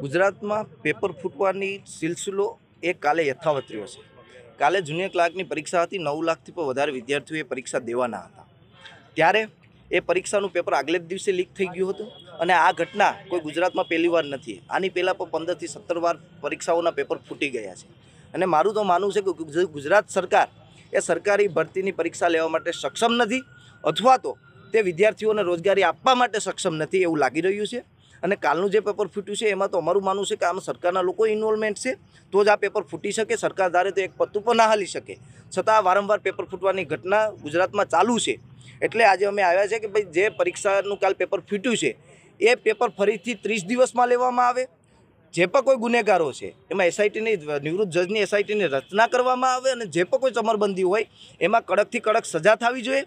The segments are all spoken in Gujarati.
ગુજરાતમાં પેપર ફૂટવાની સિલસિલો એ કાલે યથાવત રહ્યો છે કાલે જુનિયર ક્લાર્કની પરીક્ષા હતી નવ લાખથી પણ વધારે વિદ્યાર્થીઓએ પરીક્ષા દેવાના હતા ત્યારે એ પરીક્ષાનું પેપર આગલે જ દિવસે લીક થઈ ગયું હતું અને આ ઘટના કોઈ ગુજરાતમાં પહેલી વાર નથી આની પહેલાં પણ પંદરથી સત્તર વાર પરીક્ષાઓના પેપર ફૂટી ગયા છે અને મારું તો માનવું છે કે ગુજરાત સરકાર એ સરકારી ભરતીની પરીક્ષા લેવા માટે સક્ષમ નથી અથવા તો તે વિદ્યાર્થીઓને રોજગારી આપવા માટે સક્ષમ નથી એવું લાગી રહ્યું છે અને કાલનું જે પેપર ફૂટ્યું છે એમાં તો અમારું માનવું છે કે આમ સરકારના લોકો ઇન્વોલ્વમેન્ટ છે તો જ આ પેપર ફૂટી શકે સરકાર ધારે તો એક પત્તું પણ ના હાલી શકે છતાં વારંવાર પેપર ફૂટવાની ઘટના ગુજરાતમાં ચાલુ છે એટલે આજે અમે આવ્યા છે કે ભાઈ જે પરીક્ષાનું કાલ પેપર ફૂટ્યું છે એ પેપર ફરીથી ત્રીસ દિવસમાં લેવામાં આવે જે પણ કોઈ ગુનેગારો છે એમાં એસઆઈટીની નિવૃત્ત જજની એસઆઈટીની રચના કરવામાં આવે અને જે પણ કોઈ ચમરબંધી હોય એમાં કડકથી કડક સજા થવી જોઈએ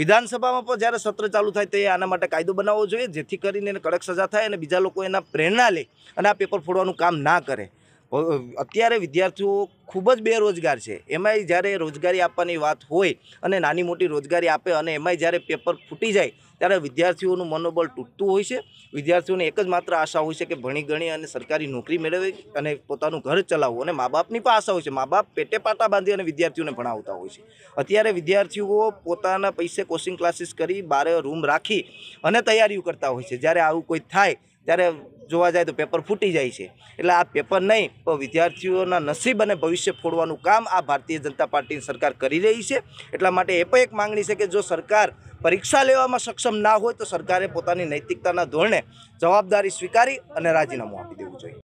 વિધાનસભામાં પણ જ્યારે સત્ર ચાલુ થાય તે આના માટે કાયદો બનાવવો જોઈએ જેથી કરીને એને કડક સજા થાય અને બીજા લોકો એના પ્રેરણા લે અને આ પેપર ફોડવાનું કામ ના કરે અત્યારે વિદ્યાર્થીઓ ખૂબ જ બેરોજગાર છે એમાંય જ્યારે રોજગારી આપવાની વાત હોય અને નાની મોટી રોજગારી આપે અને એમાંય જ્યારે પેપર ફૂટી જાય ત્યારે વિદ્યાર્થીઓનું મનોબળ તૂટતું હોય છે વિદ્યાર્થીઓને એક જ માત્ર આશા હોય છે કે ભણી ગણી અને સરકારી નોકરી મેળવે અને પોતાનું ઘર ચલાવવું અને મા બાપની પણ આશા હોય છે મા બાપ પેટે પાટા બાંધી અને વિદ્યાર્થીઓને ભણાવતા હોય છે અત્યારે વિદ્યાર્થીઓ પોતાના પૈસે કોચિંગ ક્લાસીસ કરી બારે રૂમ રાખી અને તૈયારીઓ કરતા હોય છે જ્યારે આવું કોઈ થાય ત્યારે જોવા જાય તો પેપર ફૂટી જાય છે એટલે આ પેપર નહીં પણ વિદ્યાર્થીઓના નસીબ અને ભવિષ્ય ફોડવાનું કામ આ ભારતીય જનતા પાર્ટીની સરકાર કરી રહી છે એટલા માટે એ પણ એક માંગણી છે કે જો સરકાર પરીક્ષા લેવામાં સક્ષમ ના હોય તો સરકારે પોતાની નૈતિકતાના ધોરણે જવાબદારી સ્વીકારી અને રાજીનામું આપી દેવું જોઈએ